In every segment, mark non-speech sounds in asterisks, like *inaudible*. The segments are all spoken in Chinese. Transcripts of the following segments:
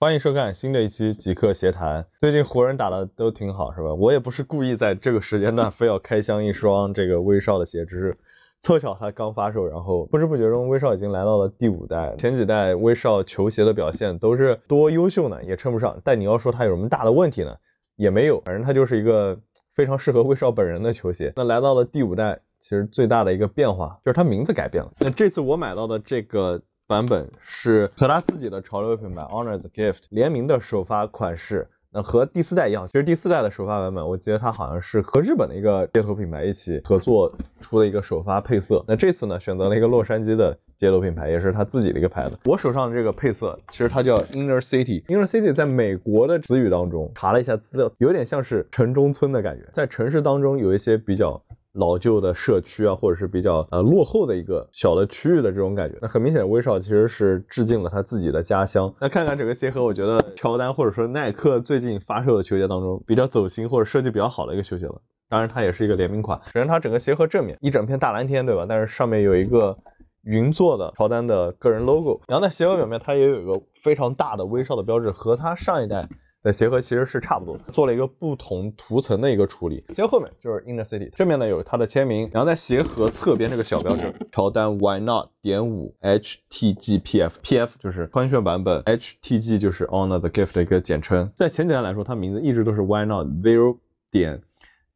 欢迎收看新的一期极客鞋谈。最近湖人打的都挺好，是吧？我也不是故意在这个时间段非要开箱一双这个威少的鞋，只是凑巧他刚发售，然后不知不觉中威少已经来到了第五代。前几代威少球鞋的表现都是多优秀呢，也称不上。但你要说它有什么大的问题呢，也没有。反正它就是一个非常适合威少本人的球鞋。那来到了第五代，其实最大的一个变化就是它名字改变了。那这次我买到的这个。版本是和他自己的潮流品牌 Honor's Gift 联名的首发款式，那和第四代一样，其实第四代的首发版本，我记得它好像是和日本的一个街头品牌一起合作出了一个首发配色。那这次呢，选择了一个洛杉矶的街头品牌，也是他自己的一个牌子。我手上这个配色，其实它叫 Inner City。Inner City 在美国的词语当中，查了一下资料，有点像是城中村的感觉，在城市当中有一些比较。老旧的社区啊，或者是比较呃落后的一个小的区域的这种感觉，那很明显威少其实是致敬了他自己的家乡。那看看整个鞋盒，我觉得乔丹或者说耐克最近发售的球鞋当中，比较走心或者设计比较好的一个球鞋了。当然它也是一个联名款，首先，它整个鞋盒正面一整片大蓝天，对吧？但是上面有一个云做的乔丹的个人 logo，然后在鞋盒表面它也有一个非常大的威少的标志，和它上一代。在鞋盒其实是差不多，做了一个不同涂层的一个处理。鞋后面就是 In n e r City，正面呢有它的签名，然后在鞋盒侧边这个小标志，乔丹 Why Not 点五 H T G P F P F 就是官宣版本，H T G 就是 Honor the Gift 的一个简称。在前几年来说，它名字一直都是 Why Not Zero 点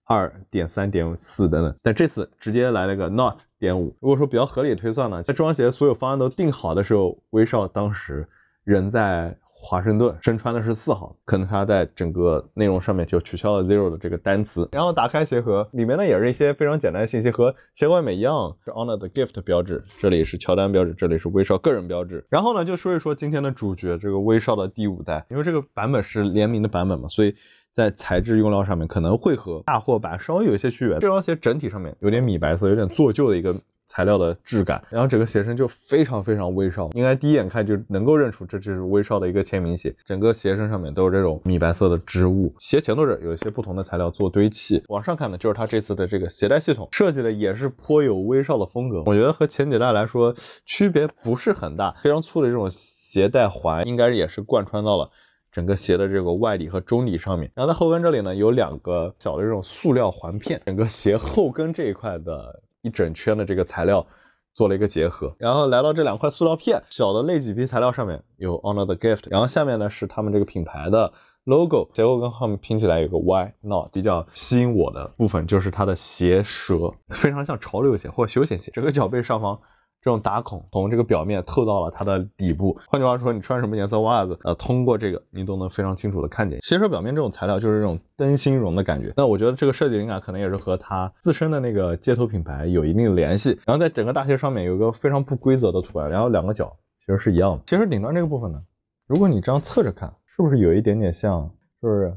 二点三点四等等，但这次直接来了个 Not 点五。如果说比较合理推算呢，在这双鞋所有方案都定好的时候，威少当时人在。华盛顿身穿的是四号，可能他在整个内容上面就取消了 zero 的这个单词。然后打开鞋盒，里面呢也是一些非常简单的信息和鞋外面一样。是 honor the gift 标志，这里是乔丹标志，这里是威少个人标志。然后呢就说一说今天的主角，这个威少的第五代，因为这个版本是联名的版本嘛，所以在材质用料上面可能会和大货版稍微有一些区别。这双鞋整体上面有点米白色，有点做旧的一个。材料的质感，然后整个鞋身就非常非常威少，应该第一眼看就能够认出，这就是威少的一个签名鞋。整个鞋身上面都是这种米白色的织物，鞋前头这有一些不同的材料做堆砌。往上看呢，就是它这次的这个鞋带系统设计的也是颇有威少的风格，我觉得和前几代来说区别不是很大。非常粗的这种鞋带环，应该也是贯穿到了整个鞋的这个外底和中底上面。然后在后跟这里呢，有两个小的这种塑料环片，整个鞋后跟这一块的。一整圈的这个材料做了一个结合，然后来到这两块塑料片，小的类几皮材料上面有 honor the gift，然后下面呢是他们这个品牌的 logo，结构跟后面拼起来有个 Y，not，比较吸引我的部分就是它的鞋舌非常像潮流鞋或休闲鞋，整个脚背上方。这种打孔从这个表面透到了它的底部，换句话说，你穿什么颜色袜子，呃，通过这个你都能非常清楚的看见鞋舌表面这种材料就是这种灯芯绒的感觉。那我觉得这个设计灵感可能也是和它自身的那个街头品牌有一定的联系。然后在整个大鞋上面有一个非常不规则的图案，然后两个角其实是一样的。鞋舌顶端这个部分呢，如果你这样侧着看，是不是有一点点像？是不 *laughs* 是？然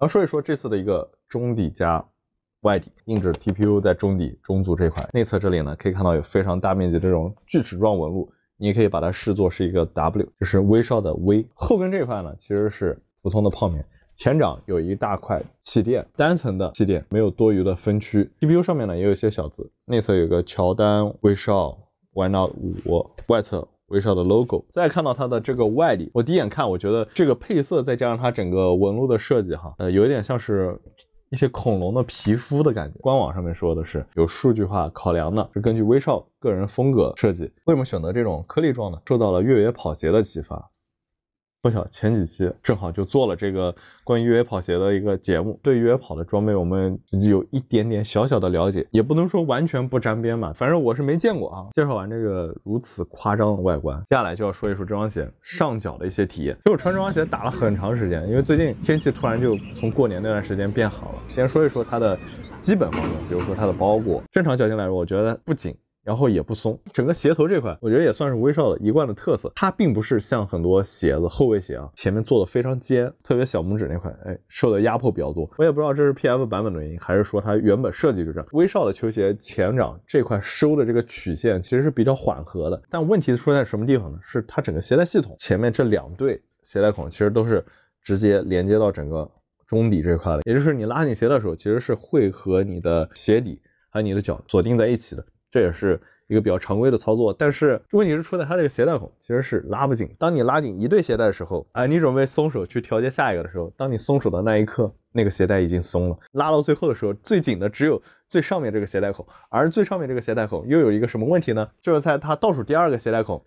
后说一说这次的一个中底加。外底硬质 TPU 在中底中足这块内侧这里呢，可以看到有非常大面积这种锯齿状纹路，你也可以把它视作是一个 W，就是威少的 V。后跟这块呢，其实是普通的泡棉，前掌有一大块气垫，单层的气垫，没有多余的分区。TPU 上面呢，也有一些小字，内侧有个乔丹威少 Why Not 五，外侧威少的 logo。再看到它的这个外底，我第一眼看，我觉得这个配色再加上它整个纹路的设计哈，呃，有一点像是。一些恐龙的皮肤的感觉，官网上面说的是有数据化考量的，是根据威少个人风格设计。为什么选择这种颗粒状呢？受到了越野跑鞋的启发。不巧前几期正好就做了这个关于越野跑鞋的一个节目，对越野跑的装备我们有一点点小小的了解，也不能说完全不沾边吧，反正我是没见过啊。介绍完这个如此夸张的外观，接下来就要说一说这双鞋上脚的一些体验。其实我穿这双鞋打了很长时间，因为最近天气突然就从过年那段时间变好了。先说一说它的基本方面，比如说它的包裹，正常脚型来说，我觉得不紧。然后也不松，整个鞋头这块，我觉得也算是威少的一贯的特色。它并不是像很多鞋子、后卫鞋啊，前面做的非常尖，特别小拇指那块，哎，受的压迫比较多。我也不知道这是 P M 版本的原因，还是说它原本设计就这样。威少的球鞋前掌这块收的这个曲线其实是比较缓和的。但问题出在什么地方呢？是它整个鞋带系统前面这两对鞋带孔，其实都是直接连接到整个中底这块的。也就是你拉紧鞋带的时候，其实是会和你的鞋底还有你的脚锁定在一起的。这也是一个比较常规的操作，但是问题是出在它这个鞋带孔其实是拉不紧。当你拉紧一对鞋带的时候，哎，你准备松手去调节下一个的时候，当你松手的那一刻，那个鞋带已经松了。拉到最后的时候，最紧的只有最上面这个鞋带孔，而最上面这个鞋带孔又有一个什么问题呢？就是在它倒数第二个鞋带孔。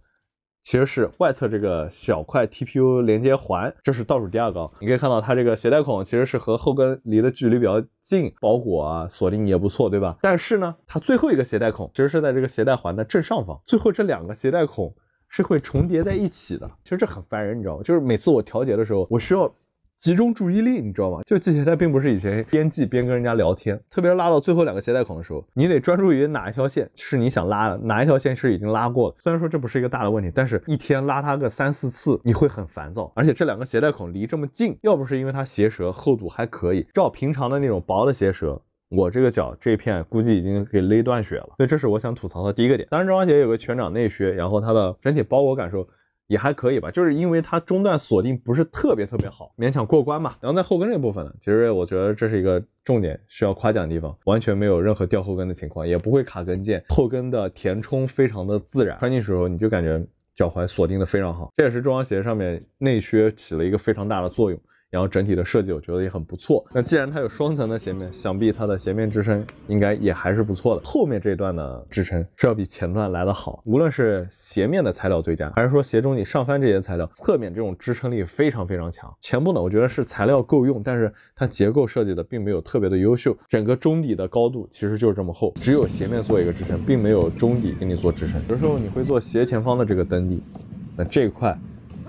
其实是外侧这个小块 TPU 连接环，这是倒数第二个，你可以看到它这个鞋带孔其实是和后跟离的距离比较近，包裹啊锁定也不错，对吧？但是呢，它最后一个鞋带孔其实是在这个鞋带环的正上方，最后这两个鞋带孔是会重叠在一起的，其实这很烦人，你知道吗？就是每次我调节的时候，我需要。集中注意力，你知道吗？就系鞋带，并不是以前边系边跟人家聊天，特别是拉到最后两个鞋带孔的时候，你得专注于哪一条线是你想拉的，哪一条线是已经拉过了。虽然说这不是一个大的问题，但是一天拉它个三四次，你会很烦躁。而且这两个鞋带孔离这么近，要不是因为它鞋舌厚度还可以，照平常的那种薄的鞋舌，我这个脚这片估计已经给勒断血了。所以这是我想吐槽的第一个点。当然，这双鞋有个全掌内靴，然后它的整体包裹感受。也还可以吧，就是因为它中段锁定不是特别特别好，勉强过关吧。然后在后跟这部分呢，其实我觉得这是一个重点需要夸奖的地方，完全没有任何掉后跟的情况，也不会卡跟腱，后跟的填充非常的自然，穿进去时候你就感觉脚踝锁定的非常好，这也是这双鞋上面内靴起了一个非常大的作用。然后整体的设计我觉得也很不错。那既然它有双层的鞋面，想必它的鞋面支撑应该也还是不错的。后面这段的支撑是要比前段来得好。无论是鞋面的材料最佳，还是说鞋中底上翻这些材料，侧面这种支撑力非常非常强。前部呢，我觉得是材料够用，但是它结构设计的并没有特别的优秀。整个中底的高度其实就是这么厚，只有鞋面做一个支撑，并没有中底给你做支撑。比如说你会做斜前方的这个蹬地，那这块。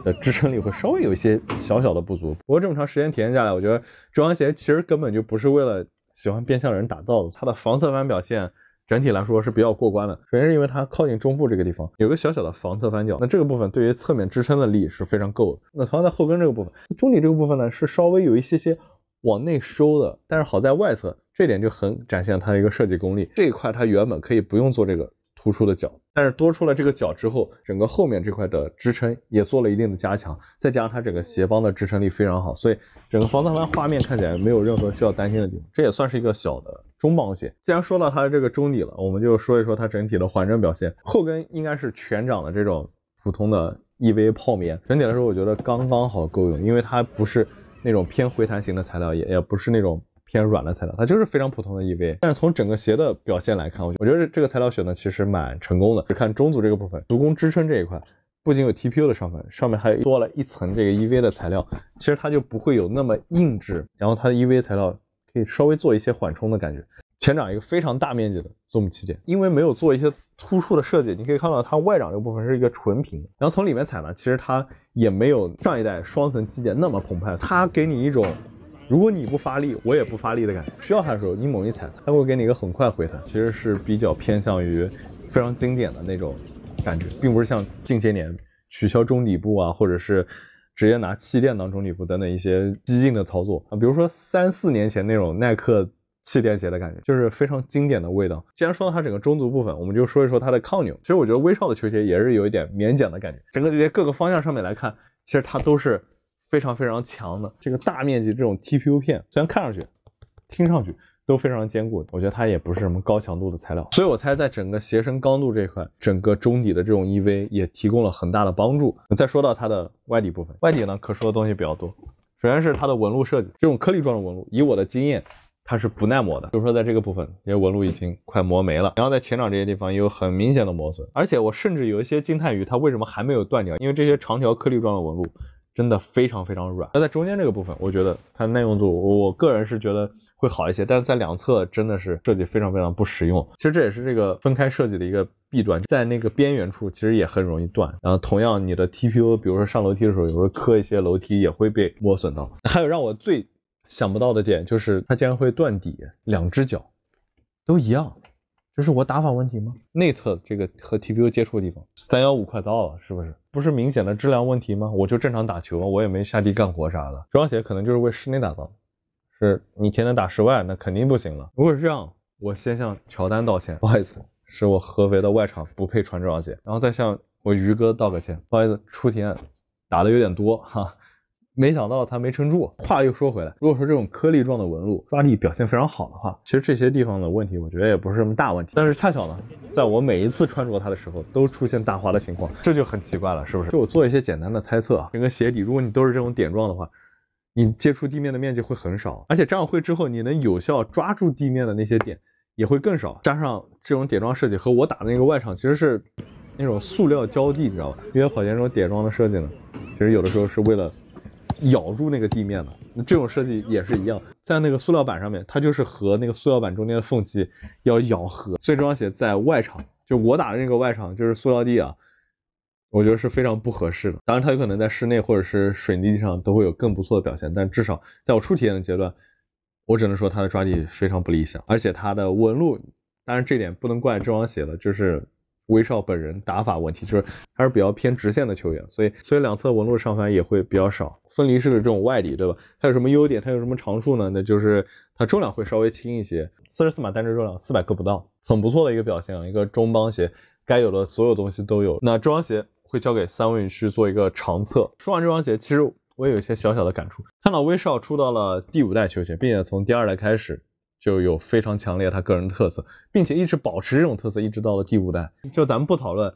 的支撑力会稍微有一些小小的不足，不过这么长时间体验下来，我觉得这双鞋其实根本就不是为了喜欢变向人打造的，它的防侧翻表现整体来说是比较过关的。首先是因为它靠近中部这个地方有个小小的防侧翻角，那这个部分对于侧面支撑的力是非常够的。那同样在后跟这个部分，中底这个部分呢是稍微有一些些往内收的，但是好在外侧这点就很展现它的一个设计功力，这一块它原本可以不用做这个。突出的脚，但是多出了这个脚之后，整个后面这块的支撑也做了一定的加强，再加上它整个鞋帮的支撑力非常好，所以整个防侧翻画面看起来没有任何需要担心的地方。这也算是一个小的中帮鞋。既然说到它的这个中底了，我们就说一说它整体的缓震表现。后跟应该是全掌的这种普通的 EVA 泡棉，整体来说我觉得刚刚好够用，因为它不是那种偏回弹型的材料，也也不是那种。偏软的材料，它就是非常普通的 E V。但是从整个鞋的表现来看，我我觉得这个材料选的其实蛮成功的。只看中足这个部分，足弓支撑这一块，不仅有 T P U 的上粉，上面还多了一层这个 E V 的材料，其实它就不会有那么硬质，然后它的 E V 材料可以稍微做一些缓冲的感觉。前掌一个非常大面积的 Zoom 气垫，因为没有做一些突出的设计，你可以看到它外掌这个部分是一个纯平然后从里面踩呢，其实它也没有上一代双层气垫那么澎湃，它给你一种。如果你不发力，我也不发力的感觉。需要它的时候，你猛一踩，它会给你一个很快回弹。其实是比较偏向于非常经典的那种感觉，并不是像近些年取消中底部啊，或者是直接拿气垫当中底部等等一些激进的操作啊。比如说三四年前那种耐克气垫鞋的感觉，就是非常经典的味道。既然说到它整个中足部分，我们就说一说它的抗扭。其实我觉得威少的球鞋也是有一点绵强的感觉。整个这些各个方向上面来看，其实它都是。非常非常强的这个大面积这种 TPU 片，虽然看上去、听上去都非常坚固，我觉得它也不是什么高强度的材料，所以我猜在整个鞋身刚度这块，整个中底的这种 e v 也提供了很大的帮助。再说到它的外底部分，外底呢可说的东西比较多。首先是它的纹路设计，这种颗粒状的纹路，以我的经验，它是不耐磨的。比如说在这个部分，因为纹路已经快磨没了，然后在前掌这些地方也有很明显的磨损，而且我甚至有一些惊叹于它为什么还没有断掉，因为这些长条颗粒状的纹路。真的非常非常软，那在中间这个部分，我觉得它耐用度，我个人是觉得会好一些，但是在两侧真的是设计非常非常不实用，其实这也是这个分开设计的一个弊端，在那个边缘处其实也很容易断，然后同样你的 TPU，比如说上楼梯的时候，有时候磕一些楼梯也会被磨损到。还有让我最想不到的点就是它竟然会断底，两只脚都一样。这是我打法问题吗？内侧这个和 TPU 接触地方，三幺五快到了，是不是？不是明显的质量问题吗？我就正常打球嘛，我也没下地干活啥的。这双鞋可能就是为室内打造。是你天天打室外，那肯定不行了。如果是这样，我先向乔丹道歉，不好意思，是我合肥的外场不配穿这双鞋。然后再向我于哥道个歉，不好意思，出题打的有点多哈。没想到它没撑住。话又说回来，如果说这种颗粒状的纹路抓地表现非常好的话，其实这些地方的问题我觉得也不是什么大问题。但是恰巧呢，在我每一次穿着它的时候，都出现打滑的情况，这就很奇怪了，是不是？就我做一些简单的猜测啊，整个鞋底如果你都是这种点状的话，你接触地面的面积会很少，而且沾样灰之后，你能有效抓住地面的那些点也会更少。加上这种点状设计和我打的那个外场其实是那种塑料胶地，你知道吧？因为跑鞋这种点状的设计呢，其实有的时候是为了。咬住那个地面的，那这种设计也是一样，在那个塑料板上面，它就是和那个塑料板中间的缝隙要咬合，所以这双鞋在外场，就我打的那个外场就是塑料地啊，我觉得是非常不合适的。当然它有可能在室内或者是水泥地上都会有更不错的表现，但至少在我初体验的阶段，我只能说它的抓地非常不理想，而且它的纹路，当然这点不能怪这双鞋了，就是。威少本人打法问题，就是还是比较偏直线的球员，所以所以两侧纹路上翻也会比较少，分离式的这种外底，对吧？它有什么优点？它有什么长处呢？那就是它重量会稍微轻一些，四十四码单只重量四百克不到，很不错的一个表现。一个中帮鞋该有的所有东西都有。那这双鞋会交给三位去做一个长测。说完这双鞋，其实我也有一些小小的感触。看到威少出到了第五代球鞋，并且从第二代开始。就有非常强烈他个人特色，并且一直保持这种特色，一直到了第五代。就咱们不讨论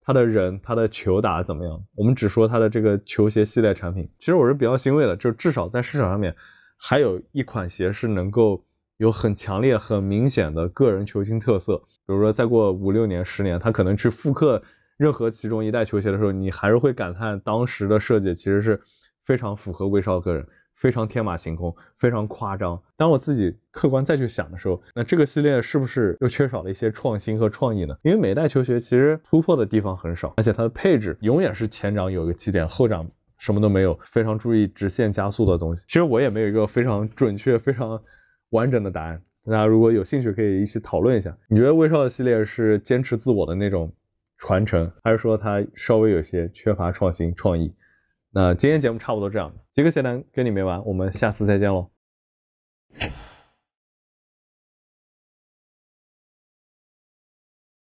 他的人，他的球打怎么样，我们只说他的这个球鞋系列产品。其实我是比较欣慰的，就至少在市场上面还有一款鞋是能够有很强烈、很明显的个人球星特色。比如说再过五六年、十年，他可能去复刻任何其中一代球鞋的时候，你还是会感叹当时的设计其实是非常符合威少个人。非常天马行空，非常夸张。当我自己客观再去想的时候，那这个系列是不是又缺少了一些创新和创意呢？因为每代球鞋其实突破的地方很少，而且它的配置永远是前掌有一个气垫，后掌什么都没有，非常注意直线加速的东西。其实我也没有一个非常准确、非常完整的答案。大家如果有兴趣，可以一起讨论一下。你觉得威少的系列是坚持自我的那种传承，还是说它稍微有些缺乏创新创意？那今天节目差不多这样，杰克闲谈跟你没完，我们下次再见喽。